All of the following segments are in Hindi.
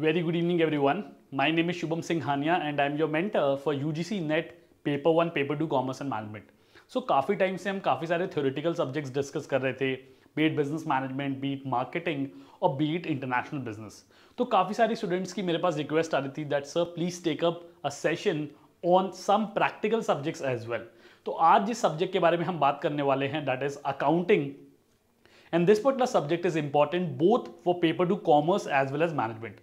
Very good evening everyone my name is Shubham Singh Hania and I am your mentor for U G C NET paper one paper two commerce and management so काफ़ी टाइम से हम काफ़ी सारे थ्योरेटिकल सब्जेक्ट्स डिस्कस कर रहे थे बीट बिजनेस मैनेजमेंट बीट मार्केटिंग और बीट इंटरनेशनल बिजनेस तो काफ़ी सारे स्टूडेंट्स की मेरे पास रिक्वेस्ट आ रही थी that sir please take up a session on some practical subjects as well तो आज जिस सब्जेक्ट के बारे में हम बात करने वाले हैं that is accounting and this particular subject is important both for paper two commerce as well as management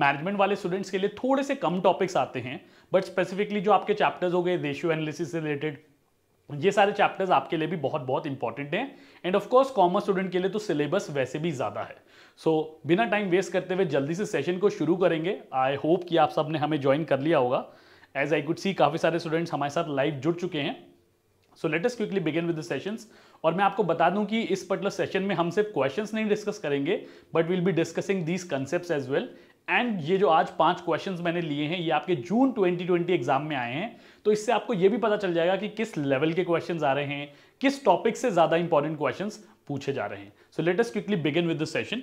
management वाले स्टूडेंट्स के लिए थोड़े से कम टॉपिक्स आते हैं बट स्पेसिफिकली जो आपके चैप्टर्स हो गए रेशियो एनालिसिस से रिलेटेड ये सारे चैप्टर्स आपके लिए भी बहुत बहुत इंपॉर्टेंट हैं and of course commerce student के लिए तो सिलेबस वैसे भी ज़्यादा है सो so, बिना टाइम वेस्ट करते हुए जल्दी से सेशन को शुरू करेंगे आई होप कि आप सब ने हमें ज्वाइन कर लिया होगा एज आई कुड सी काफ़ी सारे स्टूडेंट्स हमारे साथ लाइव जुड़ चुके हैं so let us quickly begin with the sessions और मैं आपको बता दूं कि इस पर्टिकुलर सेशन में हम सिर्फ क्वेश्चंस नहीं डिस्कस करेंगे but will be discussing these concept as well and ये जो आज पांच क्वेश्चंस मैंने लिए हैं ये आपके जून 2020 एग्जाम में आए हैं तो इससे आपको ये भी पता चल जाएगा कि किस लेवल के क्वेश्चंस आ रहे हैं किस टॉपिक से ज़्यादा इंपॉर्टेंट क्वेश्चंस पूछे जा रहे हैं so let's quickly begin with the session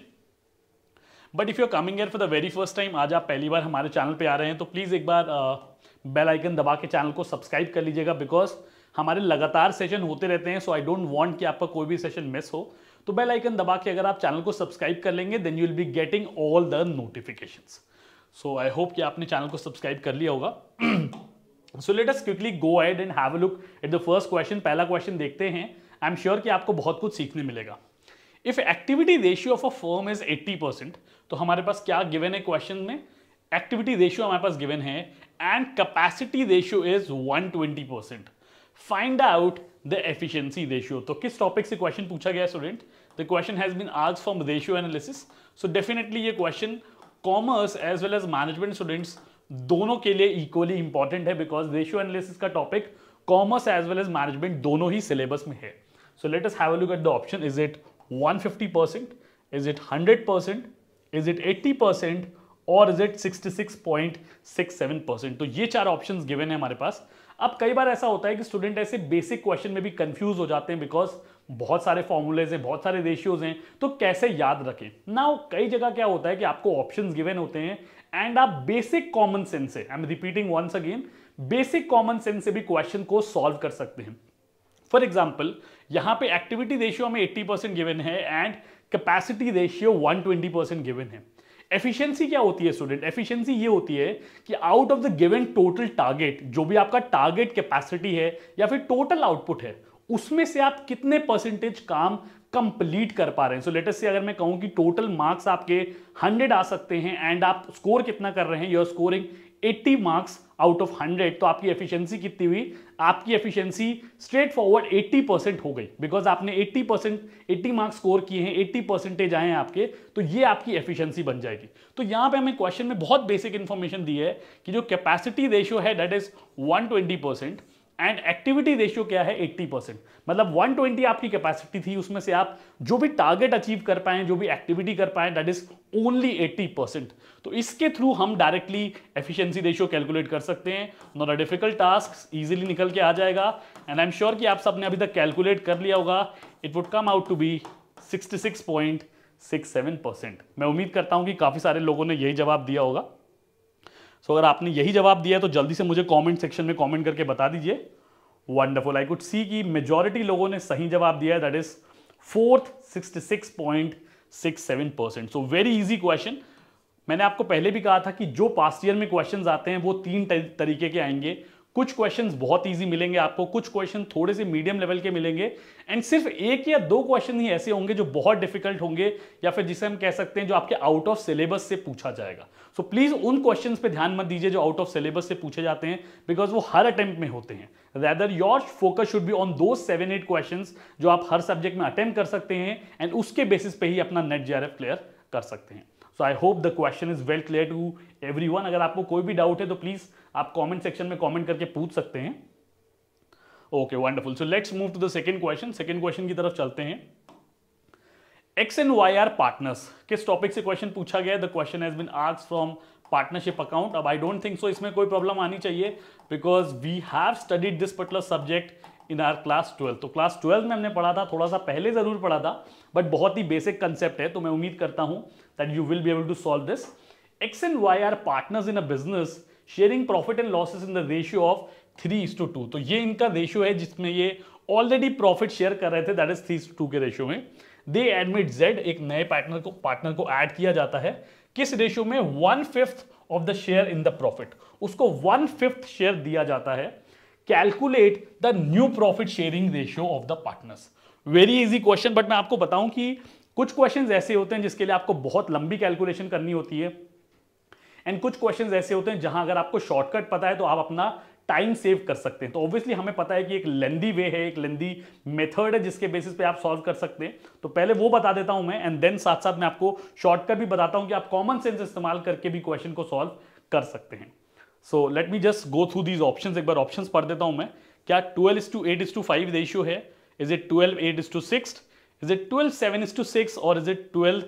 but if you are coming here for the very first time आज आप पहली बार हमारे चैनल पर आ रहे हैं तो प्लीज़ एक बार बेल uh, आइकन दबा के चैनल को सब्सक्राइब कर लीजिएगा बिकॉज हमारे लगातार सेशन होते रहते हैं सो आई डोंट वॉन्ट कि आपका कोई भी सेशन मिस हो तो बेल आइकन दबा के अगर आप चैनल को सब्सक्राइब कर लेंगे then you will be getting all the notification so I hope कि आपने चैनल को सब्सक्राइब कर लिया होगा so let us quickly go ahead and have a look at the first question पहला क्वेश्चन देखते हैं आई एम श्योर कि आपको बहुत कुछ सीखने मिलेगा if activity ratio of a firm is 80 percent तो हमारे पास क्या गिवन है क्वेश्चन में एक्टिविटी रेशियो हमारे पास गिवन है and capacity ratio is 120 percent find out the efficiency ratio तो किस टॉपिक से क्वेश्चन पूछा गया student the question has been आज from ratio analysis so definitely ये question commerce as well as management students दोनों के लिए इक्वली इंपॉर्टेंट है बिकॉज रेशियो एनालिसिस का topic commerce as well as management दोनों ही सिलेबस में है so let us have look at the option is it one fifty percent is it hundred percent is it 80 percent or is it sixty six six point seven percent तो ये चार ऑप्शन गिवन है हमारे पास अब कई बार ऐसा होता है कि स्टूडेंट ऐसे बेसिक क्वेश्चन में भी कंफ्यूज हो जाते हैं बिकॉज बहुत सारे फॉर्मूलेज हैं बहुत सारे रेशियोज हैं तो कैसे याद रखें ना कई जगह क्या होता है कि आपको ऑप्शन गिवेन होते हैं एंड आप बेसिक कॉमन सेंस से I am repeating once again basic common sense से भी क्वेश्चन को सॉल्व कर सकते हैं फॉर एग्जाम्पल यहां पे एक्टिविटी रेशियो हमें 80 परसेंट गिवेन है and capacity ratio 120 percent given है एफिशिएंसी क्या होती है स्टूडेंट एफिशिएंसी ये होती है कि out of the given total target जो भी आपका टारगेट कैपेसिटी है या फिर टोटल आउटपुट है उसमें से आप कितने परसेंटेज काम कंप्लीट कर पा रहे हैं सो लेटेस्ट से अगर मैं कहूं कि टोटल मार्क्स आपके 100 आ सकते हैं एंड आप स्कोर कितना कर रहे हैं your scoring 80 marks out of 100 तो आपकी एफिशिएंसी कितनी हुई आपकी एफिशिएंसी स्ट्रेट फॉरवर्ड 80 परसेंट हो गई बिकॉज आपने 80 परसेंट एट्टी मार्क्स स्कोर किए हैं 80 परसेंटेज आए हैं आपके तो ये आपकी एफिशिएंसी बन जाएगी तो यहां पे हमें क्वेश्चन में बहुत बेसिक इंफॉर्मेशन दी है कि जो कैपेसिटी रेशियो है that is one percent and activity ratio क्या है 80 परसेंट मतलब 120 आपकी कैपेसिटी थी उसमें से आप जो भी टारगेट अचीव कर पाए जो भी एक्टिविटी कर पाए दैट इज ओनली 80 परसेंट तो इसके थ्रू हम डायरेक्टली एफिशिएंसी रेशियो कैलकुलेट कर सकते हैं not a difficult task easily निकल के आ जाएगा एंड आई एम श्योर कि आप सबने अभी तक कैलकुलेट कर लिया होगा it would come out to be sixty six point six seven percent मैं उम्मीद करता हूँ कि काफ़ी सारे लोगों ने यही जवाब दिया होगा सो अगर आपने यही जवाब दिया है तो जल्दी से मुझे कमेंट सेक्शन में कमेंट करके बता दीजिए वंडरफुल आई कुड सी कि मेजॉरिटी लोगों ने सही जवाब दिया है that is fourth seven percent so very easy question मैंने आपको पहले भी कहा था कि जो पास्ट ईयर में क्वेश्चंस आते हैं वो तीन तरीके के आएंगे कुछ क्वेश्चंस बहुत इजी मिलेंगे आपको कुछ क्वेश्चन थोड़े से मीडियम लेवल के मिलेंगे एंड सिर्फ एक या दो क्वेश्चन ही ऐसे होंगे जो बहुत डिफिकल्ट होंगे या फिर जिसे हम कह सकते हैं जो आपके आउट ऑफ सिलेबस से पूछा जाएगा सो so, प्लीज उन क्वेश्चन पे ध्यान मत दीजिए जो आउट ऑफ सिलेबस से पूछे जाते हैं बिकॉज वो हर अटेम्प्ट में होते हैं rather your focus should be on दो सेवन एट क्वेश्चन जो आप हर सब्जेक्ट में अटेम्प्ट कर सकते हैं एंड उसके बेसिस पे ही अपना नेट जे क्लियर कर सकते हैं so I hope the question is well clear to everyone अगर आपको कोई भी डाउट है तो प्लीज़ आप कॉमेंट सेक्शन में कॉमेंट करके पूछ सकते हैं okay wonderful so let's move to the second question second question की तरफ चलते हैं X and Y are partners किस टॉपिक से क्वेश्चन पूछा गया द क्वेश्चन हैज बिन आर्स फ्रॉम पार्टनरशिप अकाउंट अब आई डोंट थिंक सो इसमें कोई प्रॉब्लम आनी चाहिए because we have studied this particular subject in our class twelfth तो क्लास ट्वेल्थ में हमने पढ़ा था थोड़ा सा पहले ज़रूर पढ़ा था बट बहुत ही बेसिक कंसेप्ट है तो मैं उम्मीद करता हूँ that you will be able to solve this X and Y are partners in a business sharing profit and losses in the ratio of three is to two तो ये इनका रेशियो है जिसमें ये ऑलरेडी प्रॉफिट शेयर कर रहे थे दैट इज थ्री टू के रेशियो में दे एडमिट जेड एक नए पार्टनर को पार्टनर को ऐड किया जाता है किस रेशियो में one fifth of the share in the profit उसको वन फिफ्थ शेयर दिया जाता है calculate the new profit sharing ratio of the partners very easy question but मैं आपको बताऊं कि कुछ क्वेश्चन ऐसे होते हैं जिसके लिए आपको बहुत लंबी कैलकुलेशन करनी होती है एंड कुछ क्वेश्चन ऐसे होते हैं जहां अगर आपको शॉर्टकट पता है तो आप अपना टाइम सेव कर सकते हैं तो ऑब्वियसली हमें पता है कि एक लेंदी वे है एक लेंदी मेथड है जिसके बेसिस पे आप सॉल्व कर सकते हैं तो पहले वो बता देता हूं मैं एंड देन साथ साथ मैं आपको शॉर्टकट भी बताता हूं कि आप कॉमन सेंस इस्तेमाल करके भी क्वेश्चन को सॉल्व कर सकते हैं so let me just go through these option एक बार ऑप्शन पढ़ देता हूं मैं क्या twelve is to eight is to five ratio है is it twelve eight is to six is it twelve seven is to six और is it twelve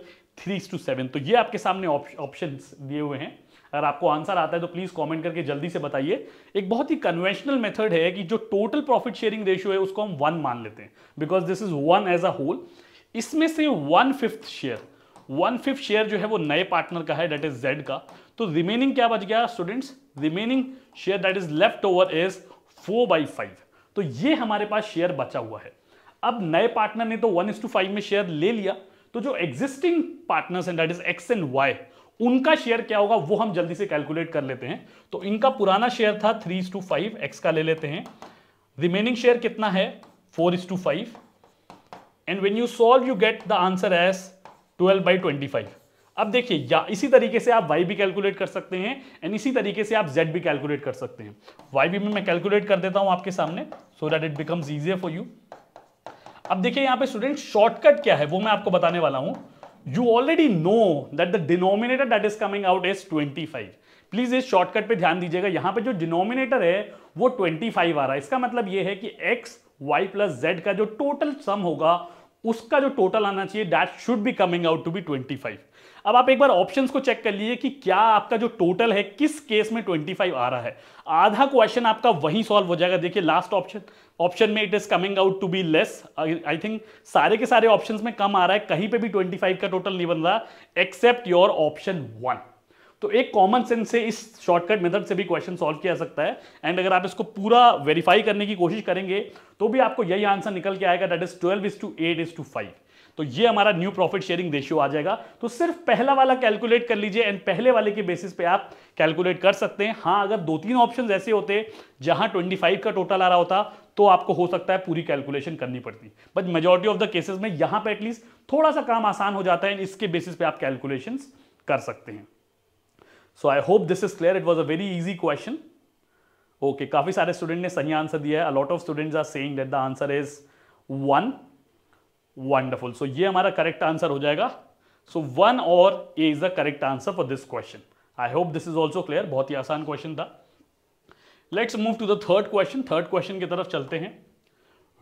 three is to seven तो ये आपके सामने ऑप्शन दिए हुए हैं अगर आपको आंसर आता है तो प्लीज कमेंट करके जल्दी से बताइए एक बहुत ही कन्वेंशनल मेथड है कि जो टोटल प्रॉफिट शेयरिंग रेशियो है उसको हम वन मान लेते हैं because this is one as a whole इसमें से one fifth share one fifth share जो है वो नए पार्टनर का है डेट इज जेड का तो रिमेनिंग क्या बच गया students remaining share that is left over is four by five तो ये हमारे पास शेयर बचा हुआ है अब नए पार्टनर ने तो वन इज टू फाइव में शेयर ले लिया तो जो एग्जिस्टिंग पार्टनर्स हैं that is X and Y उनका शेयर क्या होगा वो हम जल्दी से कैलकुलेट कर लेते हैं तो इनका पुराना शेयर था three is to five X का ले लेते हैं रिमेनिंग शेयर कितना है four is to five and when you solve you get the answer as twelve by twenty five अब देखिए या इसी तरीके से आप वाई भी कैलकुलेट कर सकते हैं एंड इसी तरीके से आप जेड भी कैलकुलेट कर सकते हैं वाई भी मैं कैलकुलेट कर देता हूं आपके सामने so that it becomes easier for you अब देखिए यहां पे स्टूडेंट शॉर्टकट क्या है वो मैं आपको बताने वाला हूं you already know that the denominator that is coming out is twenty please इस शॉर्टकट पर ध्यान दीजिएगा यहां पर जो डिनोमिनेटर है वो फाइव आ रहा है इसका मतलब यह है कि एक्स वाई प्लस जेड का जो टोटल सम होगा उसका जो टोटल आना चाहिए that should be coming out to be five अब आप एक बार ऑप्शन को चेक कर लीजिए कि क्या आपका जो टोटल है किस केस में 25 आ रहा है आधा क्वेश्चन आपका वहीं सॉल्व हो जाएगा देखिए लास्ट ऑप्शन ऑप्शन में it is coming out to be less I think सारे के सारे ऑप्शन में कम आ रहा है कहीं पर भी फाइव का टोटल नहीं बन रहा एक्सेप्ट योर ऑप्शन वन तो एक कॉमन सेंस से इस शॉर्टकट मेथड से भी क्वेश्चन सॉल्व किया सकता है एंड अगर आप इसको पूरा वेरीफाई करने की कोशिश करेंगे तो भी आपको यही आंसर निकल के आएगा that is twelve is to eight is to five तो ये हमारा न्यू प्रॉफिट शेयरिंग रेशियो आ जाएगा तो सिर्फ पहला वाला कैलकुलेट कर लीजिए एंड पहले वाले के बेसिस पे आप कैलकुलेट कर सकते हैं हाँ अगर दो तीन ऑप्शन ऐसे होते जहां 25 का टोटल आ रहा होता तो आपको हो सकता है पूरी कैलकुलेशन करनी पड़ती but majority of the cases में यहां पर एटलीस्ट थोड़ा सा काम आसान हो जाता है इसके बेसिस पे आप कैलकुलेशन कर सकते हैं so I hope this is clear it was a very easy question okay काफी सारे स्टूडेंट ने सही आंसर दिया है a lot of students are saying that the answer is one wonderful so ये हमारा करेक्ट आंसर हो जाएगा सो वन और A is the correct answer for this question I hope this is also clear बहुत ही आसान क्वेश्चन था let's move to the third question third question की तरफ चलते हैं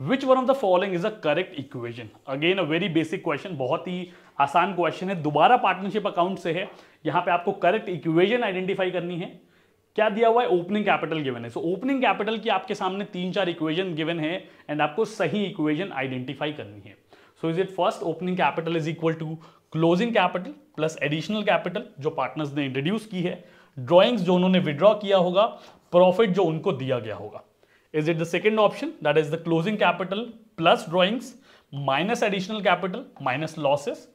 which one of the following is a correct equation again a very basic question बहुत ही आसान क्वेश्चन है दोबारा पार्टनरशिप अकाउंट से है यहां पे आपको करेक्ट इक्वेजन आइडेंटिफाई करनी है क्या दिया हुआ है ओपनिंग कैपिटल गिवन है सो ओपनिंग कैपिटल की आपके सामने तीन चार इक्वेजन गिवन है एंड आपको सही इक्वेजन आइडेंटिफाई करनी है so is it first opening capital is equal to closing capital plus additional capital जो पार्टनर्स ने इंट्रोड्यूस की है ड्रॉइंग्स जो उन्होंने विड्रॉ किया होगा प्रॉफिट जो उनको दिया गया होगा is it the second option that is the closing capital plus drawings minus additional capital minus losses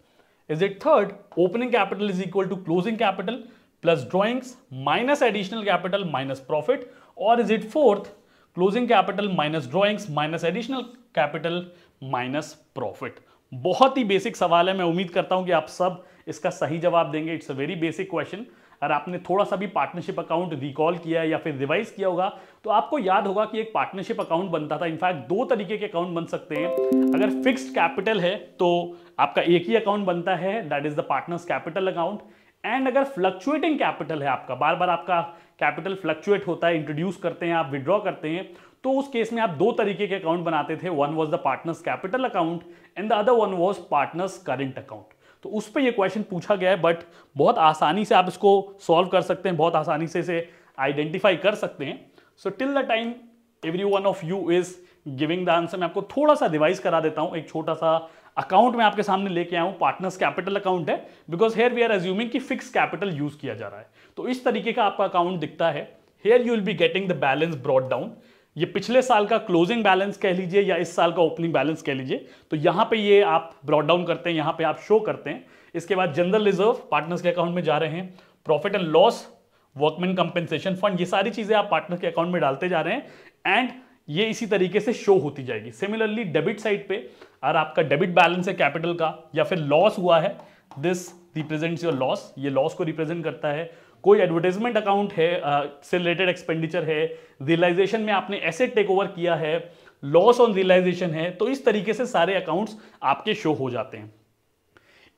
is it third opening capital is equal to closing capital plus drawings minus additional capital minus profit और is it fourth closing capital minus drawings minus additional capital minus profit बहुत ही बेसिक सवाल है मैं उम्मीद करता हूं कि आप सब इसका सही जवाब देंगे it's a very basic question अगर आपने थोड़ा सा भी पार्टनरशिप अकाउंट रिकॉल किया है या फिर रिवाइज किया होगा तो आपको याद होगा कि एक पार्टनरशिप अकाउंट बनता था इनफैक्ट दो तरीके के अकाउंट बन सकते हैं अगर फिक्स्ड कैपिटल है तो आपका एक ही अकाउंट बनता है that is the partners capital account and अगर फ्लक्चुएटिंग कैपिटल है आपका बार बार आपका कैपिटल फ्लक्चुएट होता है इंट्रोड्यूस करते हैं आप विड्रॉ करते हैं तो उस केस में आप दो तरीके के अकाउंट बनाते थे one was the partners capital account and the other one was partners current account तो उस पर यह क्वेश्चन पूछा गया है बट बहुत आसानी से आप इसको सॉल्व कर सकते हैं बहुत आसानी से इसे आइडेंटिफाई कर सकते हैं so till the time every one of you is giving the answer मैं आपको थोड़ा सा रिवाइज करा देता हूँ एक छोटा सा अकाउंट मैं आपके सामने लेके आया हूँ पार्टनर्स कैपिटल अकाउंट है because here we are assuming कि फिक्स कैपिटल यूज किया जा रहा है तो इस तरीके का आपका अकाउंट दिखता है here you will be getting the balance brought down ये पिछले साल का क्लोजिंग बैलेंस कह लीजिए या इस साल का ओपनिंग बैलेंस कह लीजिए तो यहां पे ये आप ब्रॉड डाउन करते हैं यहां पे आप शो करते हैं इसके बाद जनरल रिजर्व पार्टनर्स के अकाउंट में जा रहे हैं profit and loss workman compensation fund ये सारी चीज़ें आप पार्टनर के अकाउंट में डालते जा रहे हैं एंड ये इसी तरीके से शो होती जाएगी सिमिलरली डेबिट साइड पे अगर आपका डेबिट बैलेंस है कैपिटल का या फिर लॉस हुआ है दिस रिप्रेजेंट्स योर लॉस ये लॉस को रिप्रेजेंट करता है कोई एडवर्टाइजमेंट अकाउंट है से रिलेटेड एक्सपेंडिचर है रियलाइजेशन में आपने एसेट टेक ओवर किया है लॉस ऑन रियलाइजेशन है तो इस तरीके से सारे अकाउंट्स आपके शो हो जाते हैं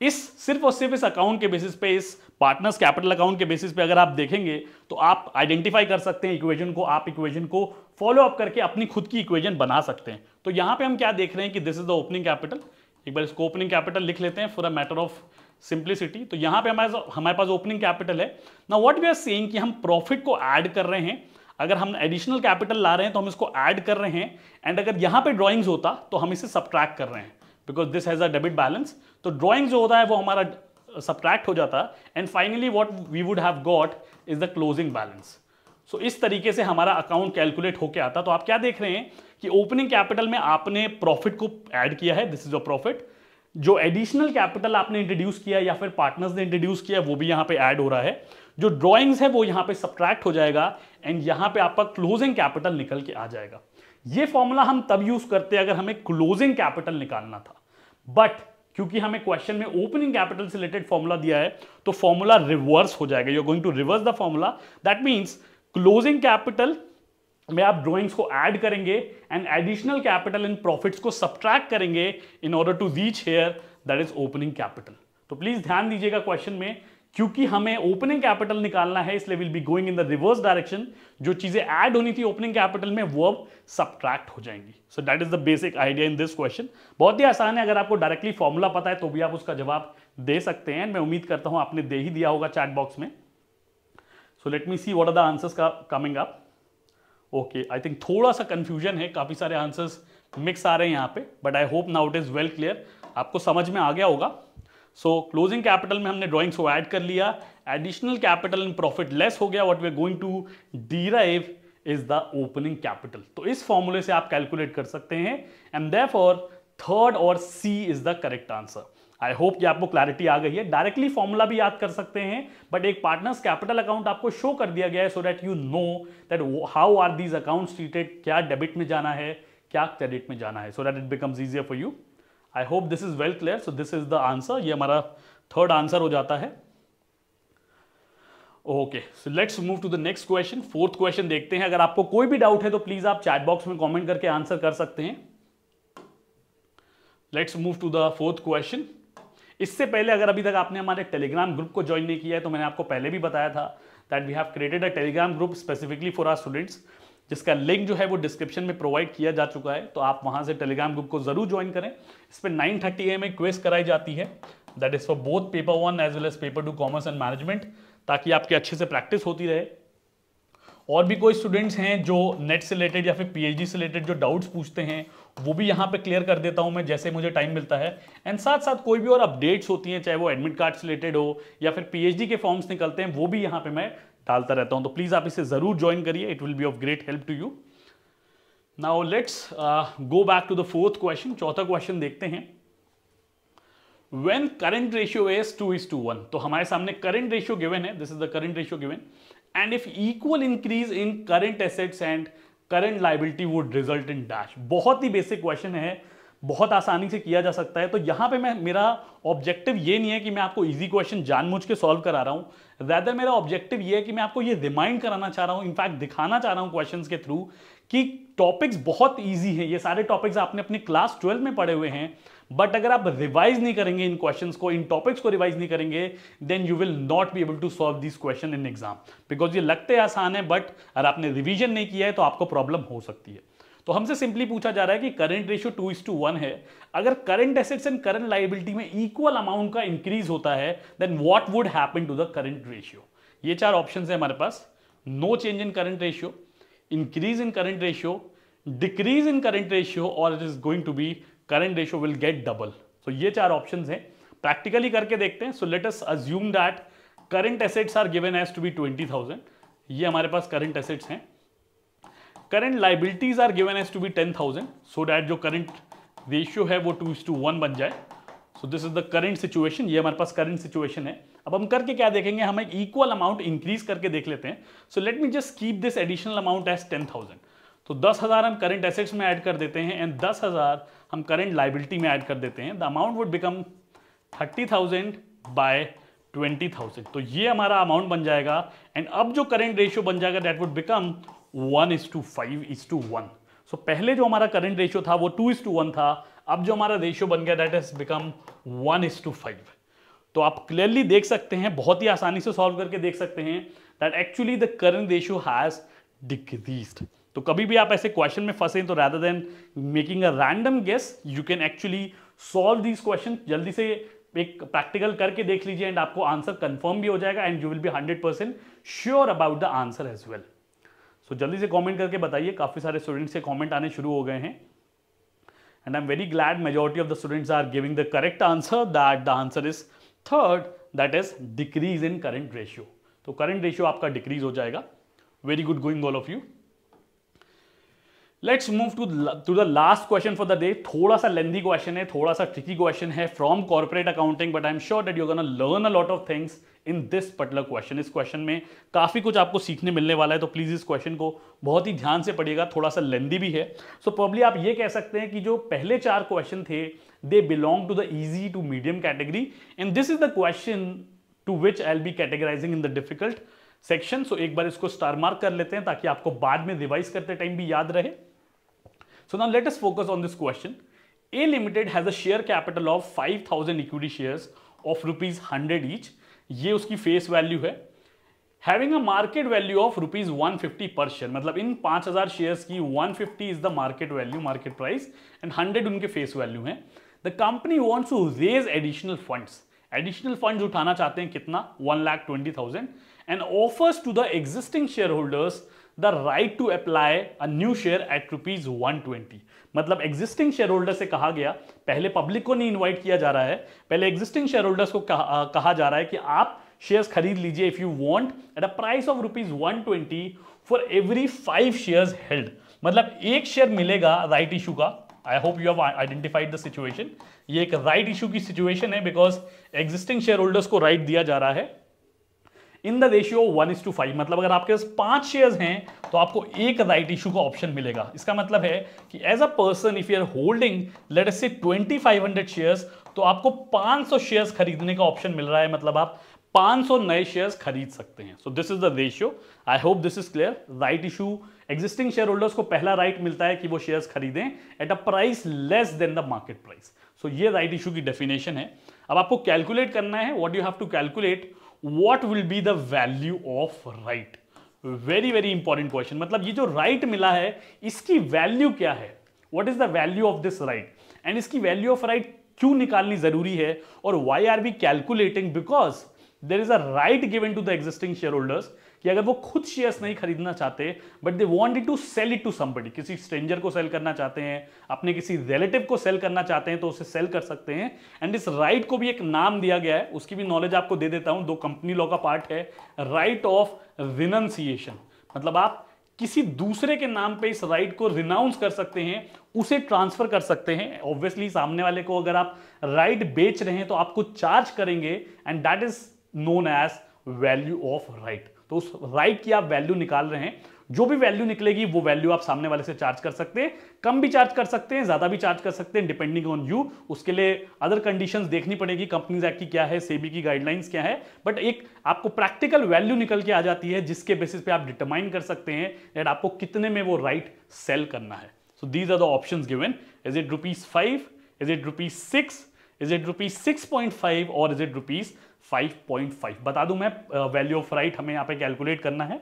इस सिर्फ और सिर्फ इस अकाउंट के बेसिस पे इस पार्टनर्स कैपिटल अकाउंट के बेसिस पे अगर आप देखेंगे तो आप आइडेंटिफाई कर सकते हैं इक्वेशन को आप इक्वेशन को फॉलो अप करके अपनी खुद की इक्वेशन बना सकते हैं तो यहां पे हम क्या देख रहे हैं कि this is the opening capital एक बार इसको ओपनिंग कैपिटल लिख लेते हैं for a matter of simplicity तो यहां पे हमारे हमारे पास ओपनिंग कैपिटल है ना व्हाट वी आर सेइंग कि हम प्रॉफिट को ऐड कर रहे हैं अगर हम एडिशनल कैपिटल ला रहे हैं तो हम इसको ऐड कर रहे हैं एंड अगर यहां पे ड्राइंग्स होता तो हम इसे सब्ट्रैक्ट कर रहे हैं because this has a debit balance तो ड्रॉइंग जो होता है वो हमारा सब्ट्रैक्ट हो जाता and finally what we would have got is the closing balance so इस तरीके से हमारा अकाउंट कैलकुलेट होके आता तो आप क्या देख रहे हैं कि ओपनिंग कैपिटल में आपने प्रॉफिट को ऐड किया है दिस इज अ प्रॉफिट जो एडिशनल कैपिटल आपने इंट्रोड्यूस किया या फिर पार्टनर्स ने इंट्रोड्यूस किया वो भी यहाँ पे ऐड हो रहा है जो ड्राइंग्स है वो यहाँ पे सब्ट्रैक्ट हो जाएगा एंड यहाँ पे आपका क्लोजिंग कैपिटल निकल के आ जाएगा ये फॉर्मूला हम तब यूज करते अगर हमें क्लोजिंग कैपिटल निकालना था बट क्योंकि हमें क्वेश्चन में ओपनिंग कैपिटल से रिलेटेड फॉर्मूला दिया है तो फॉर्मूला रिवर्स हो जाएगा you are going to reverse the formula that means closing capital మే ఆ బ్రోయింగ్స్ కో add karenge and additional capital and profits కో subtract karenge in order to reach here that is opening capital తో ప్లీజ్ ధ్యాన్ దిజియేగా క్వశ్చన్ మే క్యుకి హమే ఓపెనింగ్ క్యాపిటల్ నికాల్నా హై ఇస్లే we will be going in the reverse direction జో చీజే యాడ్ హోని థీ ఓపెనింగ్ క్యాపిటల్ మే వర్బ్ సబ్ట్రాక్ట్ హో జాయేంగి so that is the basic idea in this question బహత్ ది ఆసాన్ హై అగర్ ఆప్కో డైరెక్ట్లీ ఫార్ములా పతా హై తో భీ ఆప్ uska జవాబ్ దే sakte hain మే ఉమీద్ కర్తా హూ ఆప్నే దే హి دیا హోగా చాట్ బాక్స్ మే so let me see what are the answers క coming up okay I think थोड़ा सा कन्फ्यूजन है काफ़ी सारे आंसर्स मिक्स आ रहे हैं यहाँ पे but I hope now it is well clear आपको समझ में आ गया होगा सो क्लोजिंग कैपिटल में हमने ड्रॉइंग्स को ऐड कर लिया additional capital and profit less हो गया what we are going to derive is the opening capital तो इस फॉर्मूले से आप कैलकुलेट कर सकते हैं एंड देयर थर्ड और C is the correct answer I hope ये आपको क्लैरिटी आ गई है डायरेक्टली फॉर्मूला भी याद कर सकते हैं बट एक पार्टनर्स कैपिटल अकाउंट आपको शो कर दिया गया है so that you know that how are these account treated क्या डेबिट में जाना है क्या क्रेडिट में जाना है so that it becomes easier for you I hope this is well clear so this is the answer ये हमारा थर्ड आंसर हो जाता है okay so let's move to the next question fourth question देखते हैं अगर आपको कोई भी डाउट है तो प्लीज आप चैट बॉक्स में कमेंट करके आंसर कर सकते हैं let's move to the fourth question इससे पहले अगर अभी तक आपने हमारे टेलीग्राम ग्रुप को ज्वाइन नहीं किया है तो मैंने आपको पहले भी बताया था that we have created a telegram group specifically for our students जिसका लिंक जो है वो डिस्क्रिप्शन में प्रोवाइड किया जा चुका है तो आप वहाँ से टेलीग्राम ग्रुप को जरूर ज्वाइन करें इस पर नाइन थर्टी ए में क्वेस्ट कराई जाती है that is for both paper one as well as paper two commerce and management ताकि आपके अच्छे से प्रैक्टिस होती रहे और भी कोई स्टूडेंट्स हैं जो नेट से रिलेटेड या फिर पीएचडी से रिलेटेड जो डाउट्स पूछते हैं वो भी यहाँ पे क्लियर कर देता हूँ मैं जैसे मुझे टाइम मिलता है एंड साथ साथ कोई भी और अपडेट्स होती हैं चाहे वो एडमिट कार्ड रिलेटेड हो या फिर पीएचडी के फॉर्म्स निकलते हैं वो भी यहाँ पे मैं डालता रहता हूँ तो प्लीज़ आप इसे ज़रूर ज्वाइन करिए it will be of great help to you now let's go back to the fourth question चौथा क्वेश्चन देखते हैं when current ratio as two is to one तो हमारे सामने करेंट रेशियो गिवन है this is the current ratio given and if equal increase in current assets and current liability would result in dash बहुत ही बेसिक क्वेश्चन है बहुत आसानी से किया जा सकता है तो यहाँ पे मैं मेरा ऑब्जेक्टिव ये नहीं है कि मैं आपको इजी क्वेश्चन जानबूझ के सॉल्व करा रहा हूँ रैदर मेरा ऑब्जेक्टिव ये है कि मैं आपको ये रिमाइंड कराना चाह रहा हूँ इनफैक्ट दिखाना चाह रहा हूँ क्वेश्चन के थ्रू कि टॉपिक्स बहुत ईजी हैं ये सारे टॉपिक्स आपने अपने क्लास ट्वेल्व में पढ़े हुए हैं बट अगर आप रिवाइज नहीं करेंगे इन क्वेश्चन को इन टॉपिक्स को रिवाइज नहीं करेंगे then you will not be able to solve this question in exam because ये लगते आसान है बट अगर आपने रिविजन नहीं किया है तो आपको प्रॉब्लम हो सकती है तो हमसे सिंपली पूछा जा रहा है कि current ratio two is to one है अगर current assets and current liability में इक्वल अमाउंट का इंक्रीज होता है then what would happen to the current ratio ये चार ऑप्शन है हमारे पास no change in current ratio increase in current ratio decrease in current ratio और it is going to be current ratio will get double so ये चार ऑप्शन हैं प्रैक्टिकली करके देखते हैं so let us assume that current assets are given as to be twenty thousand ये हमारे पास करंट एसेट्स हैं current liabilities are given as to be ten thousand so that जो करंट रेशियो है वो टू इज टू वन बन जाए so this is the current situation ये हमारे पास करंट सिचुएशन है अब हम करके क्या देखेंगे हम एक इक्वल अमाउंट इंक्रीज करके देख लेते हैं so let me just keep this additional amount as ten thousand तो दस हज़ार हम करंट एसेट्स में ऐड कर देते हैं एंड दस हज़ार हम करंट लाइबिलिटी में ऐड कर देते हैं the amount would become thirty thousand by twenty thousand तो ये हमारा अमाउंट बन जाएगा एंड अब जो करंट रेशियो बन जाएगा that would become one is to five is to one so पहले जो हमारा करंट रेशियो था वो टू इज टू वन था अब जो हमारा रेशियो बन गया that is become one is to five तो आप क्लियरली देख सकते हैं बहुत ही आसानी से सॉल्व करके देख सकते हैं that actually the current ratio has decreased तो कभी भी आप ऐसे क्वेश्चन में फंसे तो rather than making a random guess you can actually solve this question जल्दी से एक प्रैक्टिकल करके देख लीजिए एंड आपको आंसर कंफर्म भी हो जाएगा and you will be hundred percent sure about the answer as well so जल्दी से कमेंट करके बताइए काफ़ी सारे स्टूडेंट्स के कमेंट आने शुरू हो गए हैं and I am very glad majority of the students are giving the correct answer that the answer is third that is decrease in current ratio तो करेंट रेशियो आपका डिक्रीज हो जाएगा very good going all of you let's move to to the last question for the day थोड़ा सा लेंदी क्वेश्चन है थोड़ा सा ट्रिकी क्वेश्चन है from corporate accounting but I am sure date you gonna learn a lot of things in this particular question इस क्वेश्चन में काफ़ी कुछ आपको सीखने मिलने वाला है तो प्लीज़ इस क्वेश्चन को बहुत ही ध्यान से पढ़िएगा थोड़ा सा लेंदी भी है सो so, प्रॉब्ली आप ये कह सकते हैं कि जो पहले चार क्वेश्चन थे they belong to the easy to medium category and this is the question to which I'll be categorizing in the difficult section so एक बार इसको स्टार मार्क कर लेते हैं ताकि आपको बाद में रिवाइज करते टाइम भी याद रहे so now let us focus on this question A limited has a share capital of 5000 equity share of rupees hundred each ये उसकी फेस वैल्यू है having a market value of rupees one fifty per share मतलब इन 5000 शेयर्स की 150 is the market value market price and hundred उनके फेस वैल्यू है the company wants to raise additional funds additional fund उठाना चाहते हैं कितना one lakh twenty thousand and offers to the existing shareholders the right to apply a new share at rupees one twenty मतलब एग्जिस्टिंग शेयर होल्डर से कहा गया पहले पब्लिक को नहीं इन्वाइट किया जा रहा है पहले एग्जिस्टिंग शेयर होल्डर्स को कहा, कहा जा रहा है कि आप शेयर्स खरीद लीजिए if you want at a price of rupees one twenty for every five shares held मतलब एक शेयर मिलेगा राइट इशू का I hope you have identified the situation ये एक राइट इशू की सिचुएशन है बिकॉज एग्जिस्टिंग शेयर होल्डर्स को राइट दिया जा रहा है in the ratio one is to five मतलब अगर आपके पास पांच शेयर्स हैं तो आपको एक राइट इशू का ऑप्शन मिलेगा इसका मतलब है कि as a person if you are holding let say twenty five hundred shares तो आपको पांच सौ शेयर्स खरीदने का ऑप्शन मिल रहा है मतलब आप सौ नए शेयर्स खरीद सकते हैं so this is the ratio I hope this is clear right issue existing shareholders को पहला राइट right मिलता है कि वो शेयर्स खरीदें at a price less than the market price so ये राइट right इशू की डेफिनेशन है अब आपको कैलकुलेट करना है what you have to calculate what will be the value of right very very important question मतलब ये जो राइट right मिला है इसकी वैल्यू क्या है what is the value of this right and इसकी वैल्यू ऑफ राइट क्यों निकालनी जरूरी है और why are we calculating because there is a right given to the existing shareholders कि अगर वो खुद शेयर्स नहीं खरीदना चाहते but they want to sell it to somebody किसी स्ट्रेंजर को सेल करना चाहते हैं अपने किसी रिलेटिव को सेल करना चाहते हैं तो उसे सेल कर सकते हैं एंड इस राइट को भी एक नाम दिया गया है उसकी भी नॉलेज आपको दे देता हूं दो कंपनी लॉ का पार्ट है राइट ऑफ रिनंसिएशन मतलब आप किसी दूसरे के नाम पे इस राइट को रिनाउंस कर सकते हैं उसे ट्रांसफर कर सकते हैं ऑब्वियसली सामने वाले को अगर आप राइट बेच रहे हैं तो आपको चार्ज करेंगे and that is known as value of right तो उस राइट की आप वैल्यू निकाल रहे हैं जो भी वैल्यू निकलेगी वो वैल्यू आप सामने वाले से चार्ज कर सकते हैं कम भी चार्ज कर सकते हैं ज्यादा भी चार्ज कर सकते हैं डिपेंडिंग ऑन यू उसके लिए अदर कंडीशन देखनी पड़ेगी कंपनीज एक्ट की क्या है सेबी की गाइडलाइंस क्या है बट एक आपको प्रैक्टिकल वैल्यू निकल के आ जाती है जिसके बेसिस पे आप डिटरमाइन कर सकते हैं दैट आपको कितने में वो राइट सेल करना है so these are the option given is it rupees five is it rupees six is it rupees six point five और is it rupees five point five बता दू मैं वैल्यू ऑफ राइट हमें यहां पे कैलकुलेट करना है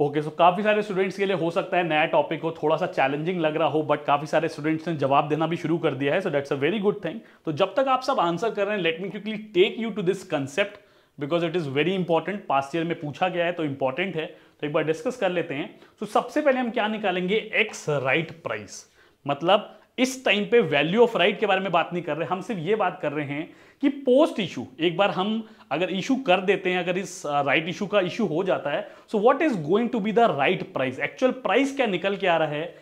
ओके okay, सो so काफ़ी सारे स्टूडेंट्स के लिए हो सकता है नया टॉपिक हो थोड़ा सा चैलेंजिंग लग रहा हो बट काफ़ी सारे स्टूडेंट्स ने जवाब देना भी शुरू कर दिया है so that's a very good thing तो जब तक आप सब आंसर कर रहे हैं let me quickly take you to this concept because it is very important past year में पूछा गया है तो इंपॉर्टेंट है तो एक बार डिस्कस कर लेते हैं तो so, सबसे पहले हम क्या निकालेंगे एक्स राइट प्राइस मतलब इस टाइम पे वैल्यू ऑफ राइट के बारे में बात नहीं कर रहे हम सिर्फ ये बात कर रहे हैं कि पोस्ट इशू एक बार हम अगर इशू कर देते हैं अगर इस राइट uh, इशू का इशू हो जाता है so what is going to be the right price actual price क्या निकल के आ रहा है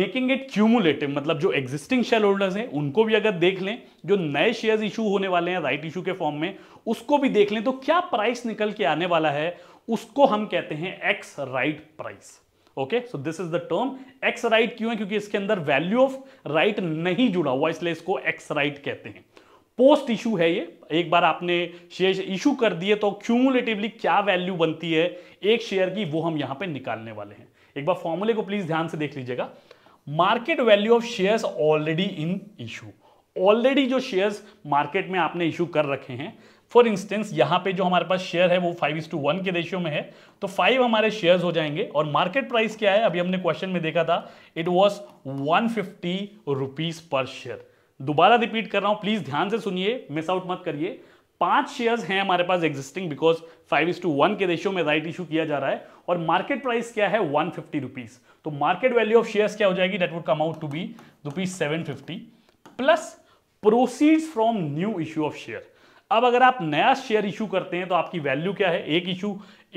मेकिंग इट क्यूमुलेटिव मतलब जो एग्जिस्टिंग शेयर होल्डर्स हैं उनको भी अगर देख लें जो नए शेयर इशू होने वाले हैं राइट इशू के फॉर्म में उसको भी देख लें तो क्या प्राइस निकल के आने वाला है उसको हम कहते हैं ex right price okay so this is the term ex right क्यों है क्योंकि इसके अंदर वैल्यू ऑफ राइट नहीं जुड़ा हुआ इसलिए इसको एक्स राइट कहते हैं पोस्ट इशू है ये एक बार आपने शेयर इशू कर दिए तो क्यूमुलेटिवली क्या वैल्यू बनती है एक शेयर की वो हम यहां पे निकालने वाले हैं एक बार फॉर्मूले को प्लीज ध्यान से देख लीजिएगा market value of shares already in issue already जो शेयर्स मार्केट में आपने इशू कर रखे हैं फॉर इंस्टेंस यहाँ पे जो हमारे पास शेयर है वो फाइव इज टू वन के रेशियो में है तो फाइव हमारे शेयर्स हो जाएंगे और मार्केट प्राइस क्या है अभी हमने क्वेश्चन में देखा था it was one fifty rupees per share दोबारा रिपीट कर रहा हूँ प्लीज ध्यान से सुनिए मिस आउट मत करिए पांच शेयर्स हैं हमारे पास existing because five is to one के रेशियो में राइट इशू किया जा रहा है और मार्केट प्राइस क्या है वन फिफ्टी रुपीज तो मार्केट वैल्यू ऑफ शेयर्स क्या हो जाएगी that would come out to be rupees seven fifty plus proceeds from new issue of share अब अगर आप नया शेयर इशू करते हैं तो आपकी वैल्यू क्या है एक इशू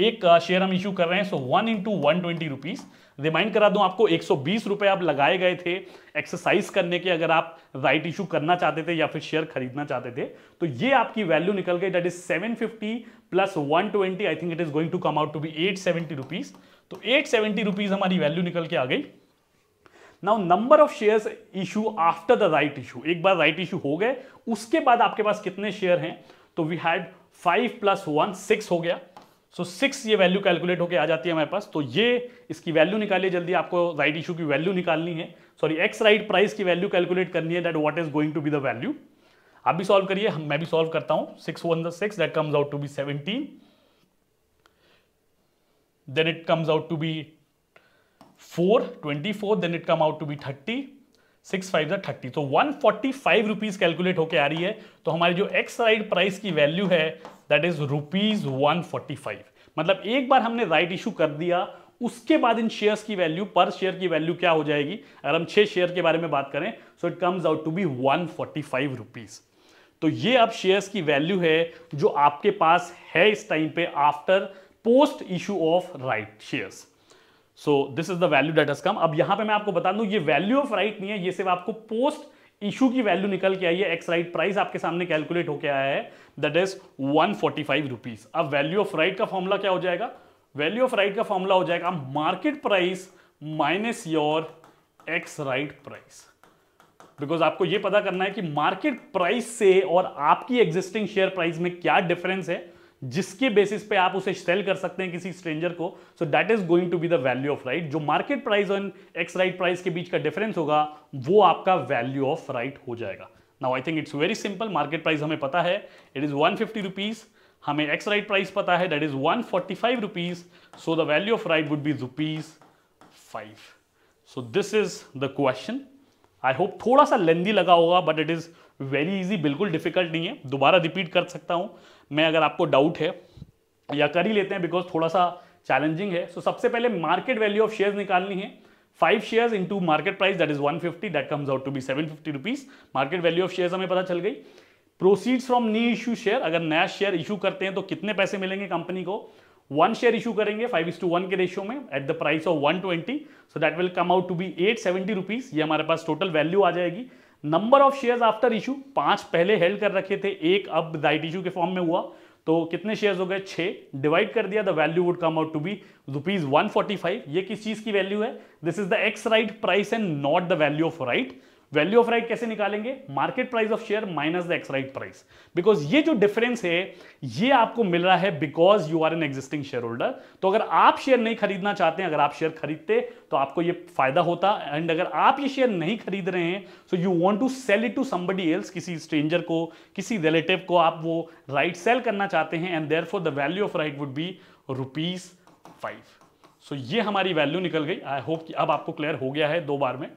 एक शेयर uh, हम इशू कर रहे हैं so one into one twenty rupees remind करा दूं आपको एक सौ बीस रुपए आप लगाए गए थे एक्सरसाइज करने के अगर आप राइट इशू करना चाहते थे या फिर शेयर खरीदना चाहते थे तो ये आपकी वैल्यू निकल गई that is seven fifty plus one twenty I think it is going to come out to be eight seventy rupees तो एट सेवेंटी रुपीज़ हमारी वैल्यू निकल के आ गई now number of shares issue after the right issue एक बार राइट right इशू हो गए उसके बाद आपके पास कितने शेयर हैं तो we had five plus one six हो गया सो so, सिक्स ये वैल्यू कैलकुलेट होकर आ जाती है हमारे पास तो ये इसकी वैल्यू निकालिए जल्दी आपको राइट इशू की वैल्यू निकालनी है सॉरी एक्स राइट प्राइस की वैल्यू कैलकुलेट करनी है that what is going to be the value आप भी सॉल्व करिए मैं भी सॉल्व करता हूं six one the six that comes out to be seventeen then it comes out to be four twenty four then it come out to be thirty six five या थर्टी तो one forty five rupees calculate होकर आ रही है तो हमारी जो एक्स राइट प्राइस की वैल्यू है that is rupees one forty five मतलब एक बार हमने राइट इशू कर दिया उसके बाद इन शेयर्स की वैल्यू पर शेयर की वैल्यू क्या हो जाएगी अगर हम छह शेयर के बारे में बात करें so it comes out to be one forty five rupees तो ये अब शेयर्स की वैल्यू है जो आपके पास है इस टाइम पे after post issue of right shares so this is the value that has come अब यहां पे मैं आपको बता दूं ये वैल्यू ऑफ राइट नहीं है ये सिर्फ आपको पोस्ट इशू की वैल्यू निकल के आई है एक्स राइट प्राइस आपके सामने कैलकुलेट होके आया है that is one forty five rupees अब वैल्यू ऑफ राइट का फॉर्मूला क्या हो जाएगा वैल्यू ऑफ राइट का फॉर्मूला हो जाएगा market price minus your ex right price because आपको यह पता करना है कि मार्केट प्राइस से और आपकी एग्जिस्टिंग शेयर प्राइस में क्या डिफरेंस है जिसके बेसिस पे आप उसे सेल कर सकते हैं किसी स्ट्रेंजर को so that is going to be the value of right जो मार्केट प्राइस और एक्स राइट प्राइस के बीच का डिफरेंस होगा वो आपका वैल्यू ऑफ राइट हो जाएगा now I think it's very simple market price हमें पता है इट इज वन फिफ्टी हमें एक्स राइट प्राइस पता है that is one forty so the value of right would be rupees five so this is the question I hope थोड़ा सा लेंदी लगा होगा but it is very easy बिल्कुल डिफिकल्ट नहीं है दोबारा रिपीट कर सकता हूँ मैं अगर आपको डाउट है या कर ही लेते हैं बिकॉज थोड़ा सा चैलेंजिंग है सो so, सबसे पहले मार्केट वैल्यू ऑफ शेयर्स निकालनी है five shares into market price that is one fifty that comes out to be seven fifty rupees market value of shares हमें पता चल गई proceeds from new issue share अगर नया शेयर इशू करते हैं तो कितने पैसे मिलेंगे कंपनी को वन शेयर इशू करेंगे फाइव इज टू वन के रेशियो में at the price of one twenty so that will come out to be eight seventy rupees ये हमारे पास टोटल वैल्यू आ जाएगी number of shares after issue पांच पहले हेल्ड कर रखे थे एक अब राइट इशू के फॉर्म में हुआ तो कितने शेयर्स हो गए छह डिवाइड कर दिया the value would come out to be rupees one ये किस चीज की वैल्यू है this is the ex right price and not the value of right value of right कैसे निकालेंगे market price of share minus the ex right price because ये जो डिफरेंस है ये आपको मिल रहा है because you are an existing share holder तो अगर आप शेयर नहीं खरीदना चाहते हैं अगर आप शेयर खरीदते तो आपको ये फायदा होता एंड अगर आप ये शेयर नहीं खरीद रहे हैं so you want to sell it to somebody else किसी स्ट्रेंजर को किसी रिलेटिव को आप वो राइट right सेल करना चाहते हैं and there the value of right would be rupees five so ये हमारी वैल्यू निकल गई आई होप कि अब आपको क्लियर हो गया है दो बार में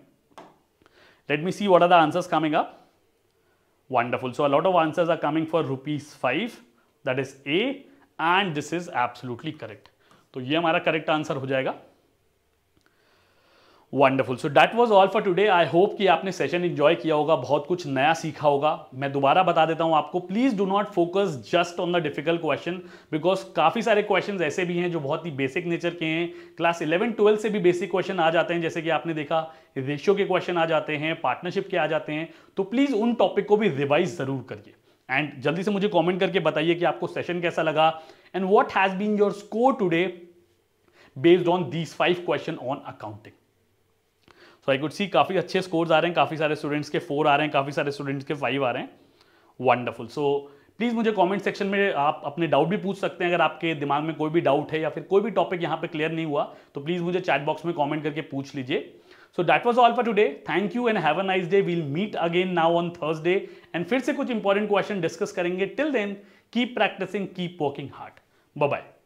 Let me see what are the answers coming up. Wonderful. So a lot of answers are coming for rupees 5. That is A and this is absolutely correct. तो ये हमारा करेक्ट आंसर हो जाएगा wonderful so that was all for today I hope कि आपने सेशन इन्जॉय किया होगा बहुत कुछ नया सीखा होगा मैं दोबारा बता देता हूं आपको please do not focus just on the difficult question because काफी सारे क्वेश्चन ऐसे भी हैं जो बहुत ही बेसिक नेचर के हैं क्लास इलेवन ट्वेल्व से भी बेसिक क्वेश्चन आ जाते हैं जैसे कि आपने देखा रेशियो के क्वेश्चन आ जाते हैं पार्टनरशिप के आ जाते हैं तो प्लीज उन टॉपिक को भी रिवाइज जरूर करिए एंड जल्दी से मुझे कॉमेंट करके बताइए कि आपको सेशन कैसा लगा and what has been your score today based on these five question on accounting so I could see काफ़ी अच्छे स्कोर्स आ रहे हैं काफ़ी सारे स्टूडेंट्स के फोर आ रहे हैं काफ़ी सारे स्टूडेंट्स के फाइव आ रहे हैं वंडरफुल सो प्लीज़ मुझे कमेंट सेक्शन में आप अपने डाउट भी पूछ सकते हैं अगर आपके दिमाग में कोई भी डाउट है या फिर कोई भी टॉपिक यहाँ पे क्लियर नहीं हुआ तो प्लीज़ मुझे चैट बॉक्स में कमेंट करके पूछ लीजिए so that was all for today thank you and have a nice day we'll meet again now on Thursday and फिर से कुछ इंपॉर्टेंट क्वेश्चन डिस्कस करेंगे till then keep practicing keep working hard bye